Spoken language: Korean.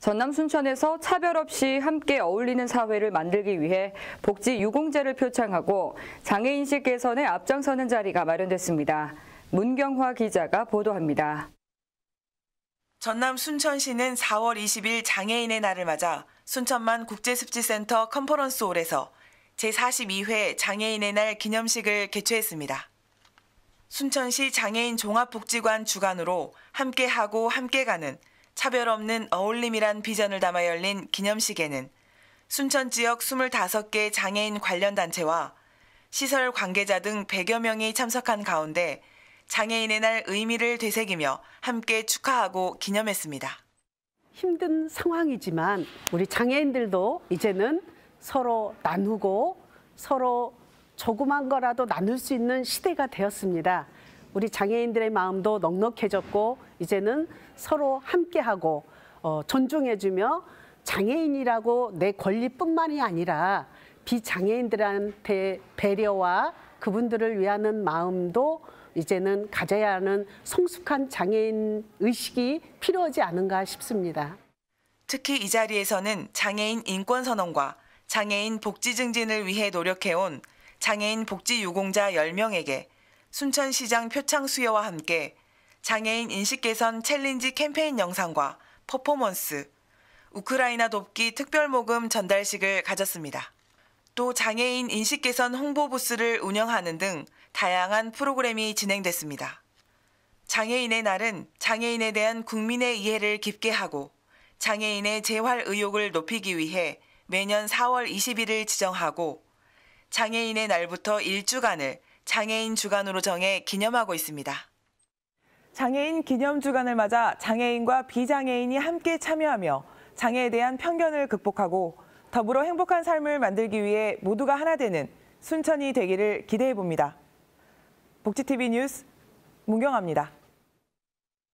전남 순천에서 차별 없이 함께 어울리는 사회를 만들기 위해 복지 유공제를 표창하고 장애인식 개선에 앞장서는 자리가 마련됐습니다. 문경화 기자가 보도합니다. 전남 순천시는 4월 20일 장애인의 날을 맞아 순천만 국제습지센터 컨퍼런스홀에서 제42회 장애인의 날 기념식을 개최했습니다. 순천시 장애인 종합복지관 주관으로 함께하고 함께 가는 차별 없는 어울림이란 비전을 담아 열린 기념식에는 순천 지역 25개 장애인 관련 단체와 시설 관계자 등 100여 명이 참석한 가운데 장애인의 날 의미를 되새기며 함께 축하하고 기념했습니다. 힘든 상황이지만 우리 장애인들도 이제는 서로 나누고 서로 조그만 거라도 나눌 수 있는 시대가 되었습니다. 우리 장애인들의 마음도 넉넉해졌고 이제는 서로 함께하고 어, 존중해주며 장애인이라고 내 권리뿐만이 아니라 비장애인들한테 배려와 그분들을 위하는 마음도 이제는 가져야 하는 성숙한 장애인 의식이 필요하지 않은가 싶습니다. 특히 이 자리에서는 장애인 인권 선언과 장애인 복지 증진을 위해 노력해온 장애인 복지 유공자 10명에게 순천시장 표창 수여와 함께 장애인 인식 개선 챌린지 캠페인 영상과 퍼포먼스, 우크라이나 돕기 특별 모금 전달식을 가졌습니다. 또 장애인 인식 개선 홍보 부스를 운영하는 등 다양한 프로그램이 진행됐습니다. 장애인의 날은 장애인에 대한 국민의 이해를 깊게 하고 장애인의 재활 의욕을 높이기 위해 매년 4월 20일을 지정하고 장애인의 날부터 1주간을 장애인 주간으로 정해 기념하고 있습니다. 장애인 기념 주간을 맞아 장애인과 비장애인이 함께 참여하며 장애에 대한 편견을 극복하고 더불어 행복한 삶을 만들기 위해 모두가 하나 되는 순천이 되기를 기대해 봅니다. 복지TV 뉴스 문경아입니다.